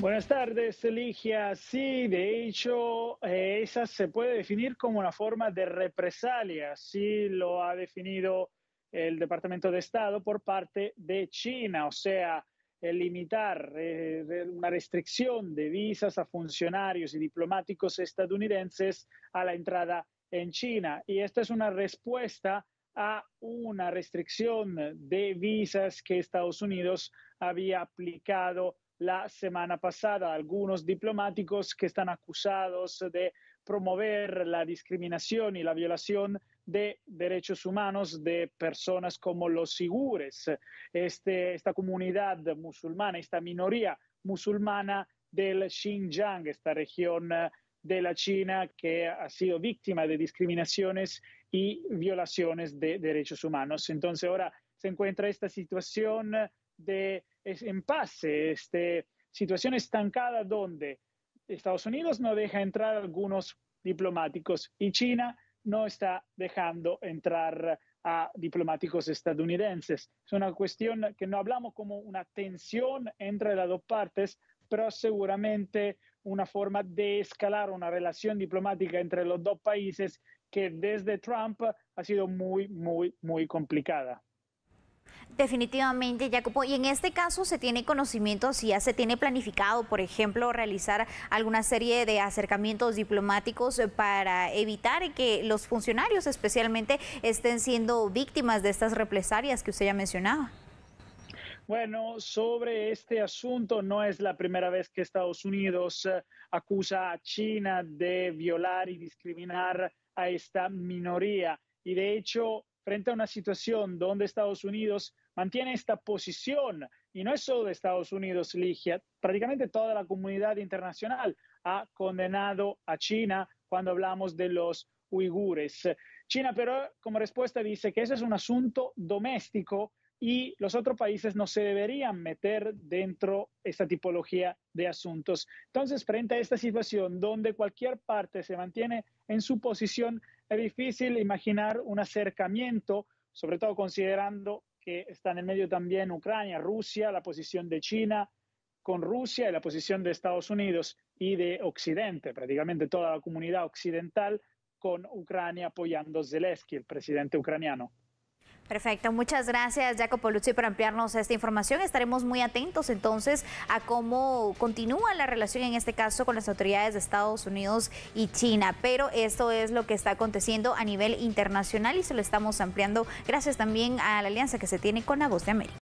Buenas tardes, Ligia. Sí, de hecho, eh, esa se puede definir como una forma de represalia, así lo ha definido el Departamento de Estado por parte de China, o sea, limitar eh, una restricción de visas a funcionarios y diplomáticos estadounidenses a la entrada en China. Y esta es una respuesta a una restricción de visas que Estados Unidos había aplicado la semana pasada algunos diplomáticos que están acusados de promover la discriminación y la violación de derechos humanos de personas como los sigures, este, esta comunidad musulmana, esta minoría musulmana del Xinjiang, esta región eh, de la China que ha sido víctima de discriminaciones y violaciones de derechos humanos. Entonces ahora se encuentra esta situación de impasse, este, situación estancada donde Estados Unidos no deja entrar a algunos diplomáticos y China no está dejando entrar a diplomáticos estadounidenses. Es una cuestión que no hablamos como una tensión entre las dos partes, pero seguramente una forma de escalar una relación diplomática entre los dos países que desde Trump ha sido muy, muy, muy complicada. Definitivamente, Jacopo. Y en este caso, ¿se tiene conocimiento si ya se tiene planificado, por ejemplo, realizar alguna serie de acercamientos diplomáticos eh, para evitar que los funcionarios especialmente estén siendo víctimas de estas represalias que usted ya mencionaba? Bueno, sobre este asunto no es la primera vez que Estados Unidos eh, acusa a China de violar y discriminar a esta minoría. Y de hecho, frente a una situación donde Estados Unidos mantiene esta posición, y no es solo Estados Unidos, Ligia, prácticamente toda la comunidad internacional ha condenado a China cuando hablamos de los uigures. China, pero como respuesta dice que ese es un asunto doméstico y los otros países no se deberían meter dentro esta tipología de asuntos. Entonces, frente a esta situación donde cualquier parte se mantiene en su posición, es difícil imaginar un acercamiento, sobre todo considerando que están en el medio también Ucrania, Rusia, la posición de China con Rusia y la posición de Estados Unidos y de Occidente, prácticamente toda la comunidad occidental con Ucrania apoyando a Zelensky, el presidente ucraniano. Perfecto, muchas gracias Jacopo Luzzi por ampliarnos esta información. Estaremos muy atentos entonces a cómo continúa la relación en este caso con las autoridades de Estados Unidos y China. Pero esto es lo que está aconteciendo a nivel internacional y se lo estamos ampliando gracias también a la alianza que se tiene con la Voz de América.